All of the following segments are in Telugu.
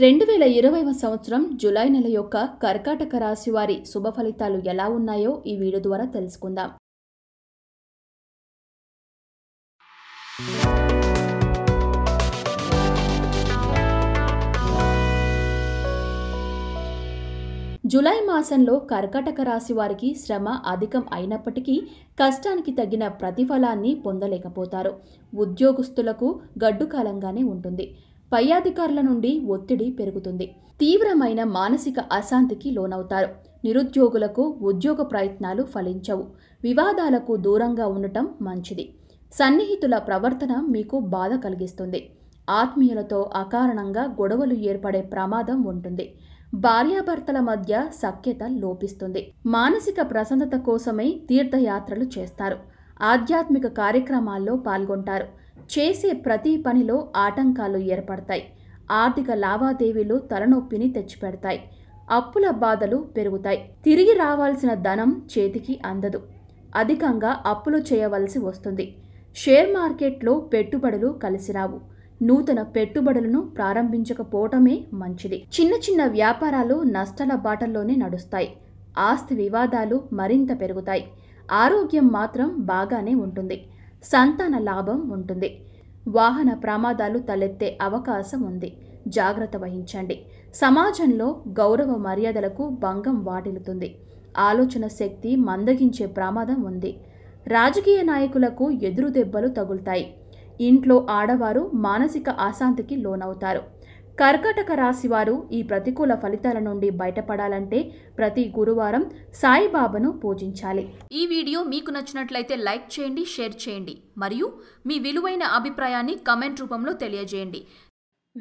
రెండు వేల ఇరవైవ సంవత్సరం జులై నెల యొక్క కర్కాటక రాశి వారి శుభ ఫలితాలు ఎలా ఉన్నాయో ఈ వీడియో ద్వారా తెలుసుకుందాం జులై మాసంలో కర్కాటక రాశి వారికి శ్రమ అధికం అయినప్పటికీ కష్టానికి తగిన ప్రతిఫలాన్ని పొందలేకపోతారు ఉద్యోగస్తులకు గడ్డుకాలంగానే ఉంటుంది పై అధికారుల నుండి ఒత్తిడి పెరుగుతుంది తీవ్రమైన మానసిక అశాంతికి లోనవుతారు నిరుద్యోగులకు ఉద్యోగ ప్రయత్నాలు ఫలించవు వివాదాలకు దూరంగా ఉండటం మంచిది సన్నిహితుల ప్రవర్తన మీకు బాధ కలిగిస్తుంది ఆత్మీయులతో అకారణంగా గొడవలు ఏర్పడే ప్రమాదం ఉంటుంది భార్యాభర్తల మధ్య సఖ్యత లోపిస్తుంది మానసిక ప్రసన్నత కోసమై తీర్థయాత్రలు చేస్తారు ఆధ్యాత్మిక కార్యక్రమాల్లో పాల్గొంటారు చేసే ప్రతి పనిలో ఆటంకాలు ఏర్పడతాయి ఆర్థిక లావాదేవీలు తలనొప్పిని తెచ్చిపెడతాయి అప్పుల బాధలు పెరుగుతాయి తిరిగి రావాల్సిన ధనం చేతికి అందదు అధికంగా అప్పులు చేయవలసి వస్తుంది షేర్ మార్కెట్లో పెట్టుబడులు కలిసి రావు నూతన పెట్టుబడులను ప్రారంభించకపోవటమే మంచిది చిన్న చిన్న వ్యాపారాలు నష్టాల బాటల్లోనే నడుస్తాయి ఆస్తి వివాదాలు మరింత పెరుగుతాయి ఆరోగ్యం మాత్రం బాగానే ఉంటుంది సంతాన లాభం ఉంటుంది వాహన ప్రమాదాలు తలెత్తే అవకాశం ఉంది జాగ్రత్త వహించండి సమాజంలో గౌరవ మర్యాదలకు భంగం వాటిల్లుతుంది ఆలోచన శక్తి మందగించే ప్రమాదం ఉంది రాజకీయ నాయకులకు ఎదురు దెబ్బలు తగులుతాయి ఇంట్లో ఆడవారు మానసిక అశాంతికి లోనవుతారు కర్కటక రాశివారు ఈ ప్రతికూల ఫలితాల నుండి బయటపడాలంటే ప్రతి గురువారం సాయిబాబాను పూజించాలి ఈ వీడియో మీకు నచ్చినట్లయితే లైక్ చేయండి షేర్ చేయండి మరియు మీ విలువైన అభిప్రాయాన్ని కమెంట్ రూపంలో తెలియజేయండి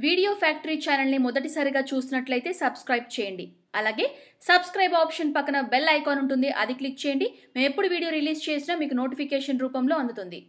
వీడియో ఫ్యాక్టరీ ఛానల్ని మొదటిసారిగా చూసినట్లయితే సబ్స్క్రైబ్ చేయండి అలాగే సబ్స్క్రైబ్ ఆప్షన్ పక్కన బెల్ ఐకాన్ ఉంటుంది అది క్లిక్ చేయండి మేము ఎప్పుడు వీడియో రిలీజ్ చేసినా మీకు నోటిఫికేషన్ రూపంలో అందుతుంది